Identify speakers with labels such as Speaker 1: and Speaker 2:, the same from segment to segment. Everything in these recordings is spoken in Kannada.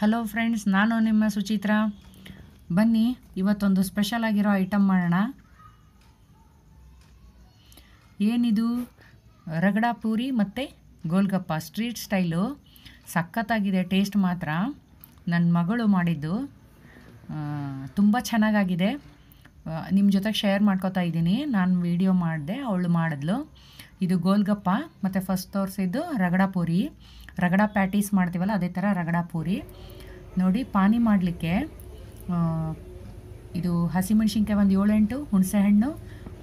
Speaker 1: ಹಲೋ ಫ್ರೆಂಡ್ಸ್ ನಾನು ನಿಮ್ಮ ಸುಚಿತ್ರ ಬನ್ನಿ ಇವತ್ತೊಂದು ಸ್ಪೆಷಲ್ ಆಗಿರೋ ಐಟಮ್ ಮಾಡೋಣ ಏನಿದು ರಗಡಾ ಪೂರಿ ಮತ್ತು ಗೋಲ್ಗಪ್ಪ ಸ್ಟ್ರೀಟ್ ಸ್ಟೈಲು ಸಖತ್ತಾಗಿದೆ ಟೇಸ್ಟ್ ಮಾತ್ರ ನನ್ನ ಮಗಳು ಮಾಡಿದ್ದು ತುಂಬ ಚೆನ್ನಾಗಾಗಿದೆ ನಿಮ್ಮ ಜೊತೆಗೆ ಶೇರ್ ಮಾಡ್ಕೋತಾ ಇದ್ದೀನಿ ನಾನು ವಿಡಿಯೋ ಮಾಡಿದೆ ಅವಳು ಮಾಡಿದ್ಲು ಇದು ಗೋಲ್ಗಪ್ಪ ಮತ್ತು ಫಸ್ಟ್ ತೋರಿಸಿದ್ದು ರಗಡಾ ಪೂರಿ ರಗಡ ಪ್ಯಾಟೀಸ್ ಮಾಡ್ತೀವಲ್ಲ ಅದೇ ಥರ ರಗಡ ಪೂರಿ ನೋಡಿ ಪಾನಿ ಮಾಡಲಿಕ್ಕೆ ಇದು ಹಸಿಮೆಣ್ಸಿನ್ಕಾಯಿ ಒಂದು ಏಳೆಂಟು ಹುಣಸೆಹಣ್ಣು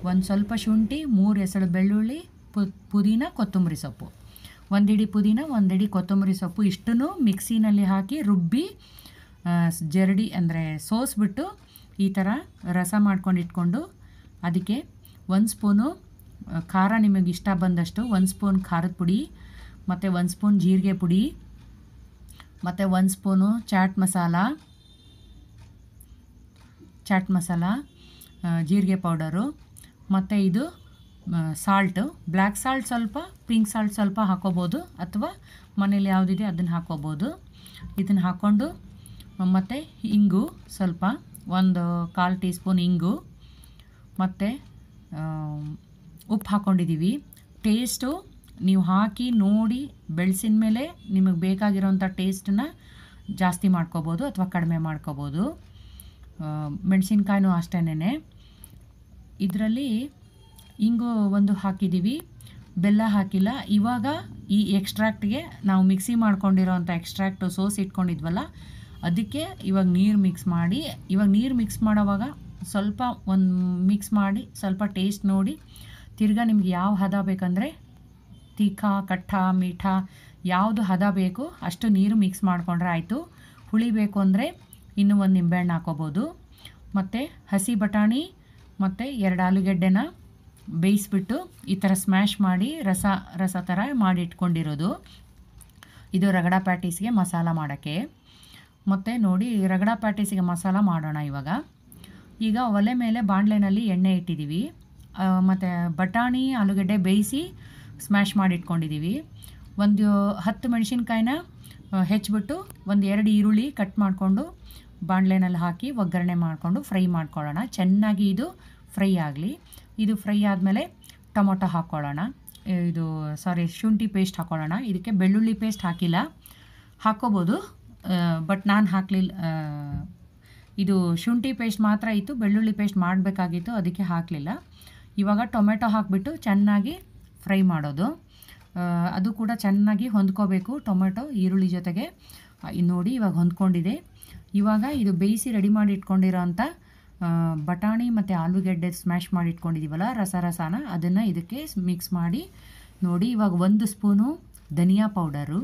Speaker 1: ಒಂದು ಸ್ವಲ್ಪ ಶುಂಠಿ ಮೂರು ಎಸಳು ಬೆಳ್ಳುಳ್ಳಿ ಪುದೀನ ಕೊತ್ತಂಬರಿ ಸೊಪ್ಪು ಒಂದಿಡಿ ಪುದೀನ ಒಂದಿಡಿ ಕೊತ್ತಂಬರಿ ಸೊಪ್ಪು ಇಷ್ಟನ್ನು ಮಿಕ್ಸಿನಲ್ಲಿ ಹಾಕಿ ರುಬ್ಬಿ ಜರಡಿ ಅಂದರೆ ಸೋಸ್ಬಿಟ್ಟು ಈ ಥರ ರಸ ಮಾಡ್ಕೊಂಡು ಇಟ್ಕೊಂಡು ಅದಕ್ಕೆ ಒಂದು ಸ್ಪೂನು ಖಾರ ನಿಮಗೆ ಇಷ್ಟ ಬಂದಷ್ಟು ಒಂದು ಸ್ಪೂನ್ ಖಾರದ ಪುಡಿ ಮತ್ತು ಒಂದು ಸ್ಪೂನ್ ಜೀರಿಗೆ ಪುಡಿ ಮತ್ತು ಒಂದು ಸ್ಪೂನು ಚಾಟ್ ಮಸಾಲ ಚಾಟ್ ಮಸಾಲ ಜೀರಿಗೆ ಪೌಡರು ಮತ್ತು ಇದು ಸಾಲ್ಟು ಬ್ಲ್ಯಾಕ್ ಸಾಲ್ಟ್ ಸ್ವಲ್ಪ ಪಿಂಕ್ ಸಾಲ್ಟ್ ಸ್ವಲ್ಪ ಹಾಕೋಬೋದು ಅಥವಾ ಮನೇಲಿ ಯಾವುದಿದೆ ಅದನ್ನು ಹಾಕೋಬೋದು ಇದನ್ನು ಹಾಕ್ಕೊಂಡು ಮತ್ತು ಇಂಗು ಸ್ವಲ್ಪ ಒಂದು ಕಾಲು ಟೀ ಸ್ಪೂನ್ ಇಂಗು ಮತ್ತು ಉಪ್ಪು ಹಾಕ್ಕೊಂಡಿದ್ದೀವಿ ಟೇಸ್ಟು ನೀವು ಹಾಕಿ ನೋಡಿ ಬೆಳೆಸಿದ ಮೇಲೆ ನಿಮಗೆ ಬೇಕಾಗಿರೋಂಥ ಟೇಸ್ಟನ್ನ ಜಾಸ್ತಿ ಮಾಡ್ಕೋಬೋದು ಅಥವಾ ಕಡಿಮೆ ಮಾಡ್ಕೋಬೋದು ಮೆಣಸಿನ್ಕಾಯಿನೂ ಅಷ್ಟೇ ಇದರಲ್ಲಿ ಹಿಂಗು ಒಂದು ಹಾಕಿದ್ದೀವಿ ಬೆಲ್ಲ ಹಾಕಿಲ್ಲ ಇವಾಗ ಈ ಎಕ್ಸ್ಟ್ರಾಕ್ಟ್ಗೆ ನಾವು ಮಿಕ್ಸಿ ಮಾಡ್ಕೊಂಡಿರೋವಂಥ ಎಕ್ಸ್ಟ್ರಾಕ್ಟು ಸೋಸ್ ಇಟ್ಕೊಂಡಿದ್ವಲ್ಲ ಅದಕ್ಕೆ ಇವಾಗ ನೀರು ಮಿಕ್ಸ್ ಮಾಡಿ ಇವಾಗ ನೀರು ಮಿಕ್ಸ್ ಮಾಡೋವಾಗ ಸ್ವಲ್ಪ ಒಂದು ಮಿಕ್ಸ್ ಮಾಡಿ ಸ್ವಲ್ಪ ಟೇಸ್ಟ್ ನೋಡಿ ತಿರ್ಗಾ ನಿಮ್ಗೆ ಯಾವ ಹದ ಬೇಕಂದರೆ ತೀಖಾ ಕಟ್ಟ ಮೀಠ ಯಾವುದು ಹದ ಬೇಕು ಅಷ್ಟು ನೀರು ಮಿಕ್ಸ್ ಮಾಡಿಕೊಂಡ್ರೆ ಆಯಿತು ಹುಳಿ ಬೇಕು ಅಂದರೆ ಇನ್ನೂ ಒಂದು ನಿಂಬೆಹಣ್ಣು ಹಾಕೋಬೋದು ಮತ್ತು ಹಸಿ ಬಟಾಣಿ ಮತ್ತು ಎರಡು ಆಲೂಗೆಡ್ಡೆನ ಬೇಯಿಸ್ಬಿಟ್ಟು ಈ ಥರ ಸ್ಮ್ಯಾಶ್ ಮಾಡಿ ರಸ ರಸ ಥರ ಮಾಡಿ ಇಟ್ಕೊಂಡಿರೋದು ಇದು ರಗಡ ಪ್ಯಾಟೀಸ್ಗೆ ಮಸಾಲ ಮಾಡೋಕ್ಕೆ ಮತ್ತು ನೋಡಿ ರಗಡ ಪ್ಯಾಟೀಸಿಗೆ ಮಸಾಲ ಮಾಡೋಣ ಇವಾಗ ಈಗ ಒಲೆ ಮೇಲೆ ಬಾಣಲೆನಲ್ಲಿ ಎಣ್ಣೆ ಇಟ್ಟಿದ್ದೀವಿ ಮತ್ತು ಬಟಾಣಿ ಆಲೂಗಡ್ಡೆ ಬೇಯಿಸಿ ಸ್ಮ್ಯಾಶ್ ಮಾಡಿ ಇಟ್ಕೊಂಡಿದ್ದೀವಿ ಒಂದು ಹತ್ತು ಮೆಣಸಿನ್ಕಾಯಿನ ಹೆಚ್ಚಿಬಿಟ್ಟು ಒಂದು ಎರಡು ಈರುಳ್ಳಿ ಕಟ್ ಮಾಡಿಕೊಂಡು ಬಾಣಲೆನಲ್ಲಿ ಹಾಕಿ ಒಗ್ಗರಣೆ ಮಾಡಿಕೊಂಡು ಫ್ರೈ ಮಾಡ್ಕೊಳ್ಳೋಣ ಚೆನ್ನಾಗಿ ಇದು ಫ್ರೈ ಆಗಲಿ ಇದು ಫ್ರೈ ಆದಮೇಲೆ ಟೊಮೊಟೊ ಹಾಕ್ಕೊಳ್ಳೋಣ ಇದು ಸಾರಿ ಶುಂಠಿ ಪೇಸ್ಟ್ ಹಾಕ್ಕೊಳ್ಳೋಣ ಇದಕ್ಕೆ ಬೆಳ್ಳುಳ್ಳಿ ಪೇಸ್ಟ್ ಹಾಕಿಲ್ಲ ಹಾಕ್ಕೋಬೋದು ಬಟ್ ನಾನು ಹಾಕಲಿಲ್ಲ ಇದು ಶುಂಠಿ ಪೇಸ್ಟ್ ಮಾತ್ರ ಇತ್ತು ಬೆಳ್ಳುಳ್ಳಿ ಪೇಸ್ಟ್ ಮಾಡಬೇಕಾಗಿತ್ತು ಅದಕ್ಕೆ ಹಾಕಲಿಲ್ಲ ಇವಾಗ ಟೊಮೆಟೊ ಹಾಕಿಬಿಟ್ಟು ಚೆನ್ನಾಗಿ ಫ್ರೈ ಮಾಡೋದು ಅದು ಕೂಡ ಚೆನ್ನಾಗಿ ಹೊಂದ್ಕೋಬೇಕು ಟೊಮೆಟೊ ಈರುಳ್ಳಿ ಜೊತೆಗೆ ನೋಡಿ ಇವಾಗ ಹೊಂದ್ಕೊಂಡಿದೆ ಇವಾಗ ಇದು ಬೇಯಿಸಿ ರೆಡಿ ಮಾಡಿ ಇಟ್ಕೊಂಡಿರೋ ಅಂಥ ಬಟಾಣಿ ಮತ್ತು ಆಲೂಗೆಡ್ಡೆ ಸ್ಮ್ಯಾಶ್ ಮಾಡಿ ಇಟ್ಕೊಂಡಿದ್ದೀವಲ್ಲ ರಸ ರಸಾನ ಅದನ್ನು ಇದಕ್ಕೆ ಮಿಕ್ಸ್ ಮಾಡಿ ನೋಡಿ ಇವಾಗ ಒಂದು ಸ್ಪೂನು ಧನಿಯಾ ಪೌಡರು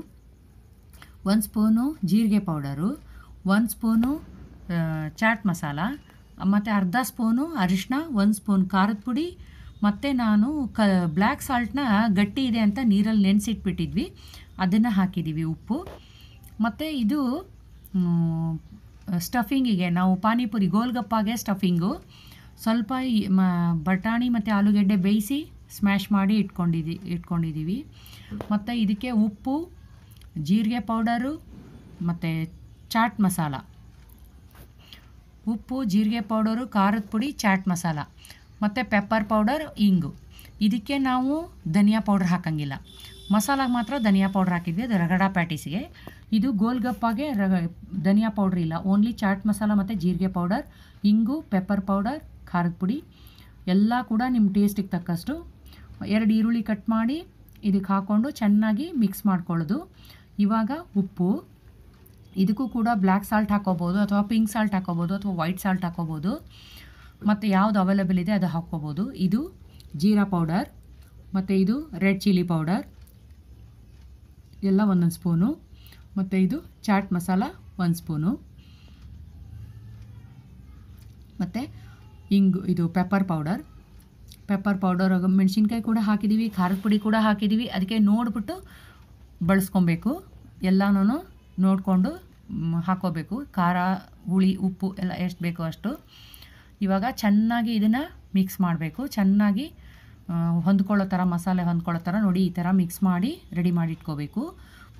Speaker 1: ಒಂದು ಸ್ಪೂನು ಜೀರಿಗೆ ಪೌಡರು ಒಂದು ಸ್ಪೂನು ಚಾಟ್ ಮಸಾಲ ಮತ್ತು ಅರ್ಧ ಸ್ಪೂನು ಅರಿಶಿನ ಒಂದು ಸ್ಪೂನ್ ಖಾರದ ಪುಡಿ ಮತ್ತು ನಾನು ಕ ಬ್ಲ್ಯಾಕ್ ಸಾಲ್ಟ್ನ ಗಟ್ಟಿ ಇದೆ ಅಂತ ನೀರಲ್ಲಿ ನೆನೆಸಿಟ್ಬಿಟ್ಟಿದ್ವಿ ಅದನ್ನು ಹಾಕಿದ್ದೀವಿ ಉಪ್ಪು ಮತ್ತು ಇದು ಸ್ಟಫಿಂಗಿಗೆ ನಾವು ಪಾನಿಪುರಿ ಗೋಲ್ಗಪ್ಪಾಗೆ ಸ್ಟಫಿಂಗು ಸ್ವಲ್ಪ ಬಟಾಣಿ ಮತ್ತು ಆಲೂಗೆಡ್ಡೆ ಬೇಯಿಸಿ ಸ್ಮ್ಯಾಶ್ ಮಾಡಿ ಇಟ್ಕೊಂಡಿದ್ದೀವಿ ಇಟ್ಕೊಂಡಿದ್ದೀವಿ ಮತ್ತು ಇದಕ್ಕೆ ಉಪ್ಪು ಜೀರಿಗೆ ಪೌಡರು ಮತ್ತು ಚಾಟ್ ಮಸಾಲ ಉಪ್ಪು ಜೀರಿಗೆ ಪೌಡರು ಖಾರದ ಪುಡಿ ಚಾಟ್ ಮಸಾಲ ಮತ್ತು ಪೆಪ್ಪರ್ ಪೌಡರ್ ಇಂಗು ಇದಕ್ಕೆ ನಾವು ಧನಿಯಾ ಪೌಡ್ರ್ ಹಾಕಂಗಿಲ್ಲ ಮಸಾಲಾಗೆ ಮಾತ್ರ ಧನಿಯಾ ಪೌಡ್ರ್ ಹಾಕಿದ್ವಿ ಅದು ರಗಡ ಪ್ಯಾಟಿಸ್ಗೆ ಇದು ಗೋಲ್ಗಪ್ಪಾಗೆ ರಗ ಧನಿಯಾ ಪೌಡ್ರ್ ಇಲ್ಲ ಓನ್ಲಿ ಚಾಟ್ ಮಸಾಲ ಮತ್ತು ಜೀರಿಗೆ ಪೌಡರ್ ಇಂಗು ಪೆಪ್ಪರ್ ಪೌಡರ್ ಖಾರದ ಪುಡಿ ಎಲ್ಲ ಕೂಡ ನಿಮ್ಮ ಟೇಸ್ಟಿಗೆ ತಕ್ಕಷ್ಟು ಎರಡು ಈರುಳ್ಳಿ ಕಟ್ ಮಾಡಿ ಇದಕ್ಕೆ ಹಾಕ್ಕೊಂಡು ಚೆನ್ನಾಗಿ ಮಿಕ್ಸ್ ಮಾಡ್ಕೊಳ್ಳೋದು ಇವಾಗ ಉಪ್ಪು ಇದಕ್ಕೂ ಕೂಡ ಬ್ಲ್ಯಾಕ್ ಸಾಲ್ಟ್ ಹಾಕೋಬೋದು ಅಥವಾ ಪಿಂಕ್ ಸಾಲ್ಟ್ ಹಾಕೋಬೋದು ಅಥವಾ ವೈಟ್ ಸಾಲ್ಟ್ ಹಾಕೋಬೋದು ಮತ್ತು ಯಾವುದು ಅವೈಲೇಬಲ್ ಇದೆ ಅದು ಹಾಕ್ಕೋಬೋದು ಇದು ಜೀರಾ ಪೌಡರ್ ಮತ್ತು ಇದು ರೆಡ್ ಚಿಲ್ಲಿ ಪೌಡರ್ ಎಲ್ಲ ಒಂದೊಂದು ಸ್ಪೂನು ಮತ್ತು ಇದು ಚಾಟ್ ಮಸಾಲ ಒಂದು ಸ್ಪೂನು ಮತ್ತು ಇಂಗು ಇದು ಪೆಪ್ಪರ್ ಪೌಡರ್ ಪೆಪ್ಪರ್ ಪೌಡರ್ ಮೆಣಸಿನ್ಕಾಯಿ ಕೂಡ ಹಾಕಿದ್ದೀವಿ ಖಾರದ ಪುಡಿ ಕೂಡ ಹಾಕಿದ್ದೀವಿ ಅದಕ್ಕೆ ನೋಡಿಬಿಟ್ಟು ಬಳಸ್ಕೊಬೇಕು ಎಲ್ಲನೂ ನೋಡಿಕೊಂಡು ಹಾಕ್ಕೋಬೇಕು ಖಾರ ಹುಳಿ ಉಪ್ಪು ಎಲ್ಲ ಎಷ್ಟು ಬೇಕೋ ಅಷ್ಟು ಇವಾಗ ಚೆನ್ನಾಗಿ ಇದನ್ನು ಮಿಕ್ಸ್ ಮಾಡಬೇಕು ಚೆನ್ನಾಗಿ ಹೊಂದ್ಕೊಳ್ಳೋ ಥರ ಮಸಾಲೆ ಹೊಂದ್ಕೊಳ್ಳೋ ಥರ ನೋಡಿ ಈ ಥರ ಮಿಕ್ಸ್ ಮಾಡಿ ರೆಡಿ ಮಾಡಿ ಇಟ್ಕೋಬೇಕು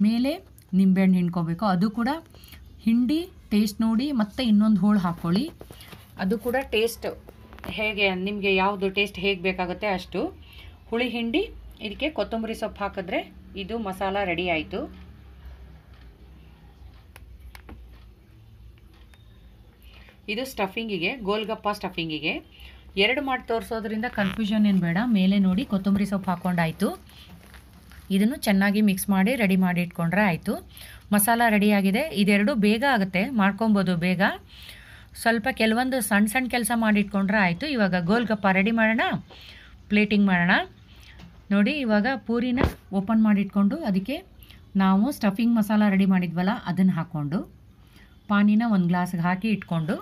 Speaker 1: ಮೇಲೆ ನಿಂಬೆಹಣ್ಣು ಹಿಂಡ್ಕೋಬೇಕು ಅದು ಕೂಡ ಹಿಂಡಿ ಟೇಸ್ಟ್ ನೋಡಿ ಮತ್ತೆ ಇನ್ನೊಂದು ಹೋಳು ಹಾಕ್ಕೊಳ್ಳಿ ಅದು ಕೂಡ ಟೇಸ್ಟ್ ಹೇಗೆ ನಿಮಗೆ ಯಾವುದು ಟೇಸ್ಟ್ ಹೇಗೆ ಬೇಕಾಗುತ್ತೆ ಅಷ್ಟು ಹುಳಿ ಹಿಂಡಿ ಇದಕ್ಕೆ ಕೊತ್ತಂಬರಿ ಸೊಪ್ಪು ಹಾಕಿದ್ರೆ ಇದು ಮಸಾಲ ರೆಡಿ ಆಯಿತು ಇದು ಸ್ಟಫಿಂಗಿಗೆ ಗೋಲ್ಗಪ್ಪ ಸ್ಟಫಿಂಗಿಗೆ ಎರಡು ಮಾಡಿ ತೋರಿಸೋದ್ರಿಂದ ಕನ್ಫ್ಯೂಷನ್ ಏನು ಬೇಡ ಮೇಲೆ ನೋಡಿ ಕೊತ್ತಂಬರಿ ಸೊಪ್ಪು ಹಾಕ್ಕೊಂಡಾಯಿತು ಇದನ್ನು ಚೆನ್ನಾಗಿ ಮಿಕ್ಸ್ ಮಾಡಿ ರೆಡಿ ಮಾಡಿ ಇಟ್ಕೊಂಡ್ರೆ ಆಯಿತು ಮಸಾಲ ರೆಡಿಯಾಗಿದೆ ಇದೆರಡು ಬೇಗ ಆಗುತ್ತೆ ಮಾಡ್ಕೊಬೋದು ಬೇಗ ಸ್ವಲ್ಪ ಕೆಲವೊಂದು ಸಣ್ಣ ಸಣ್ಣ ಕೆಲಸ ಮಾಡಿಟ್ಕೊಂಡ್ರೆ ಆಯಿತು ಇವಾಗ ಗೋಲ್ಗಪ್ಪ ರೆಡಿ ಮಾಡೋಣ ಪ್ಲೇಟಿಂಗ್ ಮಾಡೋಣ ನೋಡಿ ಇವಾಗ ಪೂರಿನ ಓಪನ್ ಮಾಡಿಟ್ಕೊಂಡು ಅದಕ್ಕೆ ನಾವು ಸ್ಟಫಿಂಗ್ ಮಸಾಲ ರೆಡಿ ಮಾಡಿದ್ವಲ್ಲ ಅದನ್ನು ಹಾಕ್ಕೊಂಡು ಪಾನಿನ ಒಂದು ಗ್ಲಾಸ್ಗೆ ಹಾಕಿ ಇಟ್ಕೊಂಡು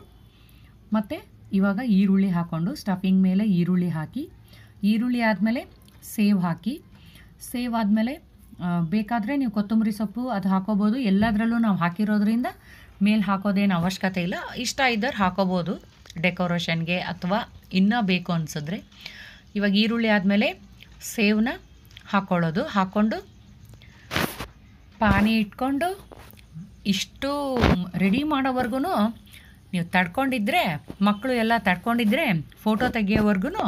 Speaker 1: ಮತ್ತು ಇವಾಗ ಈರುಳ್ಳಿ ಹಾಕ್ಕೊಂಡು ಸ್ಟಫಿಂಗ್ ಮೇಲೆ ಈರುಳ್ಳಿ ಹಾಕಿ ಈರುಳ್ಳಿ ಆದಮೇಲೆ ಸೇವ್ ಹಾಕಿ ಸೇವ್ ಆದಮೇಲೆ ಬೇಕಾದರೆ ನೀವು ಕೊತ್ತಂಬರಿ ಸೊಪ್ಪು ಅದು ಹಾಕೋಬೋದು ಎಲ್ಲದರಲ್ಲೂ ನಾವು ಹಾಕಿರೋದ್ರಿಂದ ಮೇಲೆ ಹಾಕೋದೇನು ಅವಶ್ಯಕತೆ ಇಲ್ಲ ಇಷ್ಟ ಇದ್ದರೆ ಹಾಕೋಬೋದು ಡೆಕೋರೇಷನ್ಗೆ ಅಥವಾ ಇನ್ನೂ ಬೇಕು ಅನಿಸಿದ್ರೆ ಇವಾಗ ಈರುಳ್ಳಿ ಆದಮೇಲೆ ಸೇವನ್ನ ಹಾಕ್ಕೊಳ್ಳೋದು ಹಾಕ್ಕೊಂಡು ಪಾನಿ ಇಟ್ಕೊಂಡು ಇಷ್ಟು ರೆಡಿ ಮಾಡೋವರೆಗೂ ನೀವು ತಡ್ಕೊಂಡಿದ್ರೆ ಮಕ್ಕಳು ಎಲ್ಲ ತಡ್ಕೊಂಡಿದ್ರೆ ಫೋಟೋ ತೆಗಿಯೋವರೆಗೂ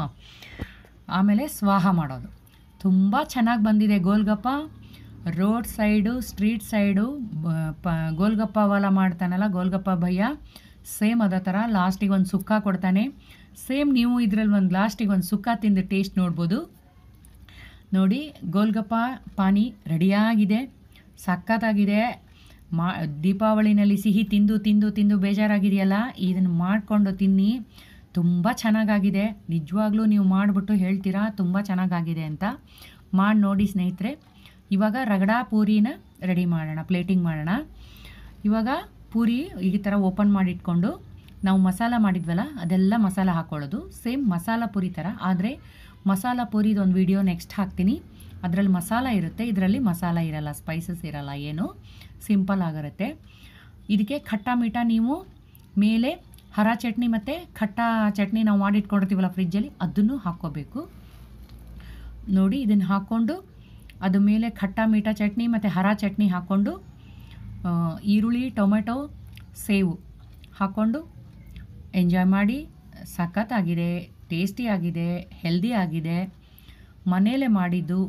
Speaker 1: ಆಮೇಲೆ ಸ್ವಾಹ ಮಾಡೋದು ತುಂಬ ಚೆನ್ನಾಗಿ ಬಂದಿದೆ golgappa road side street side ಪ ಗೋಲ್ಗಪ್ಪ ವಾಲ ಮಾಡ್ತಾನಲ್ಲ ಗೋಲ್ಗಪ್ಪ ಭಯ್ಯ ಸೇಮ್ ಅದೇ ಥರ ಲಾಸ್ಟಿಗೆ ಒಂದು ಸುಕ್ಕ ಕೊಡ್ತಾನೆ ಸೇಮ್ ನೀವು ಇದರಲ್ಲಿ ಒಂದು ಲಾಸ್ಟಿಗೆ ಒಂದು ಸುಕ್ಕ ತಿಂದು ಟೇಸ್ಟ್ ನೋಡ್ಬೋದು ನೋಡಿ ಗೋಲ್ಗಪ್ಪ ಪಾನಿ ರೆಡಿಯಾಗಿದೆ ಸಕ್ಕತ್ತಾಗಿದೆ ಮಾ ದೀಪಾವಳಿನಲ್ಲಿ ಸಿಹಿ ತಿಂದು ತಿಂದು ತಿಂದು ಬೇಜಾರಾಗಿದೆಯಲ್ಲ ಇದನ್ನು ಮಾಡಿಕೊಂಡು ತಿನ್ನಿ ತುಂಬ ಚೆನ್ನಾಗಾಗಿದೆ ನಿಜವಾಗ್ಲೂ ನೀವು ಮಾಡಿಬಿಟ್ಟು ಹೇಳ್ತೀರಾ ತುಂಬ ಚೆನ್ನಾಗಾಗಿದೆ ಅಂತ ಮಾಡಿ ನೋಡಿ ಸ್ನೇಹಿತರೆ ಇವಾಗ ರಗಡಾ ಪೂರಿನ ರೆಡಿ ಮಾಡೋಣ ಪ್ಲೇಟಿಂಗ್ ಮಾಡೋಣ ಇವಾಗ ಪೂರಿ ಈ ಥರ ಓಪನ್ ಮಾಡಿಟ್ಕೊಂಡು ನಾವು ಮಸಾಲ ಮಾಡಿದ್ವಲ್ಲ ಅದೆಲ್ಲ ಮಸಾಲ ಹಾಕ್ಕೊಳ್ಳೋದು ಸೇಮ್ ಮಸಾಲ ಪೂರಿ ಥರ ಆದರೆ ಮಸಾಲ ಪೂರಿದೊಂದು ವಿಡಿಯೋ ನೆಕ್ಸ್ಟ್ ಹಾಕ್ತೀನಿ ಅದರಲ್ಲಿ ಮಸಾಲ ಇರುತ್ತೆ ಇದರಲ್ಲಿ ಮಸಾಲ ಇರಲ್ಲ ಸ್ಪೈಸಸ್ ಇರಲ್ಲ ಏನು ಸಿಂಪಲ್ ಆಗಿರುತ್ತೆ ಇದಕ್ಕೆ ಖಟ್ಟ ಮೀಠ ನೀವು ಮೇಲೆ ಹರ ಚಟ್ನಿ ಮತ್ತು ಖಟ್ಟ ಚಟ್ನಿ ನಾವು ಮಾಡಿಟ್ಕೊಂಡಿರ್ತೀವಲ್ಲ ಫ್ರಿಜ್ಜಲ್ಲಿ ಅದನ್ನು ಹಾಕ್ಕೋಬೇಕು ನೋಡಿ ಇದನ್ನು ಹಾಕ್ಕೊಂಡು ಅದು ಮೇಲೆ ಖಟ್ಟ ಮೀಠ ಚಟ್ನಿ ಮತ್ತು ಹರ ಚಟ್ನಿ ಹಾಕ್ಕೊಂಡು ಈರುಳ್ಳಿ ಟೊಮೆಟೊ ಸೇವು ಹಾಕ್ಕೊಂಡು ಎಂಜಾಯ್ ಮಾಡಿ ಸಖತ್ತಾಗಿದೆ ಟೇಸ್ಟಿ ಆಗಿದೆ ಹೆಲ್ದಿ ಆಗಿದೆ ಮನೇಲೆ ಮಾಡಿದ್ದು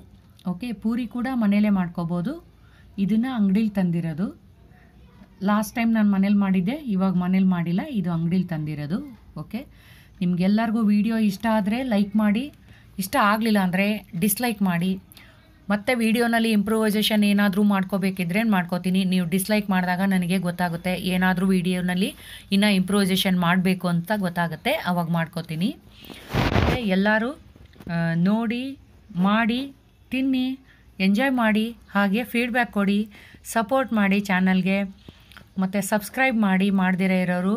Speaker 1: ಓಕೆ ಪೂರಿ ಕೂಡ ಮನೇಲೇ ಮಾಡ್ಕೋಬೋದು ಇದನ್ನು ಅಂಗಡೀಲಿ ತಂದಿರೋದು ಲಾಸ್ಟ್ ಟೈಮ್ ನಾನು ಮನೇಲಿ ಮಾಡಿದ್ದೆ ಇವಾಗ ಮನೇಲಿ ಮಾಡಿಲ್ಲ ಇದು ಅಂಗಡೀಲಿ ತಂದಿರೋದು ಓಕೆ ನಿಮಗೆಲ್ಲರಿಗೂ ವಿಡಿಯೋ ಇಷ್ಟ ಆದರೆ ಲೈಕ್ ಮಾಡಿ ಇಷ್ಟ ಆಗಲಿಲ್ಲ ಅಂದರೆ ಡಿಸ್ಲೈಕ್ ಮಾಡಿ ಮತ್ತೆ ವೀಡಿಯೋನಲ್ಲಿ ಇಂಪ್ರೂವೈಸೇಷನ್ ಏನಾದರೂ ಮಾಡ್ಕೋಬೇಕಿದ್ರೆ ಮಾಡ್ಕೋತೀನಿ ನೀವು ಡಿಸ್ಲೈಕ್ ಮಾಡಿದಾಗ ನನಗೆ ಗೊತ್ತಾಗುತ್ತೆ ಏನಾದರೂ ವೀಡಿಯೋನಲ್ಲಿ ಇನ್ನೂ ಇಂಪ್ರೂವೈಸೇಷನ್ ಮಾಡಬೇಕು ಅಂತ ಗೊತ್ತಾಗುತ್ತೆ ಅವಾಗ ಮಾಡ್ಕೋತೀನಿ ಎಲ್ಲರೂ ನೋಡಿ ಮಾಡಿ ತಿನ್ನಿ ಎಂಜಾಯ್ ಮಾಡಿ ಹಾಗೆ ಫೀಡ್ಬ್ಯಾಕ್ ಕೊಡಿ ಸಪೋರ್ಟ್ ಮಾಡಿ ಚಾನಲ್ಗೆ ಮತ್ತು ಸಬ್ಸ್ಕ್ರೈಬ್ ಮಾಡಿ ಮಾಡದಿರೋ ಇರೋರು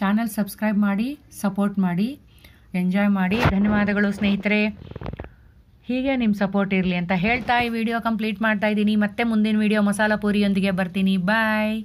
Speaker 1: ಚಾನಲ್ ಸಬ್ಸ್ಕ್ರೈಬ್ ಮಾಡಿ ಸಪೋರ್ಟ್ ಮಾಡಿ ಎಂಜಾಯ್ ಮಾಡಿ ಧನ್ಯವಾದಗಳು ಸ್ನೇಹಿತರೆ ಹೀಗೆ ನಿಮ್ಮ ಸಪೋರ್ಟ್ ಇರಲಿ ಅಂತ ಹೇಳ್ತಾ ಈ ವಿಡಿಯೋ ಕಂಪ್ಲೀಟ್ ಮಾಡ್ತಾ ಇದ್ದೀನಿ ಮತ್ತೆ ಮುಂದಿನ ವಿಡಿಯೋ ಮಸಾಲಾ ಪೂರಿಯೊಂದಿಗೆ ಬರ್ತೀನಿ ಬಾಯ್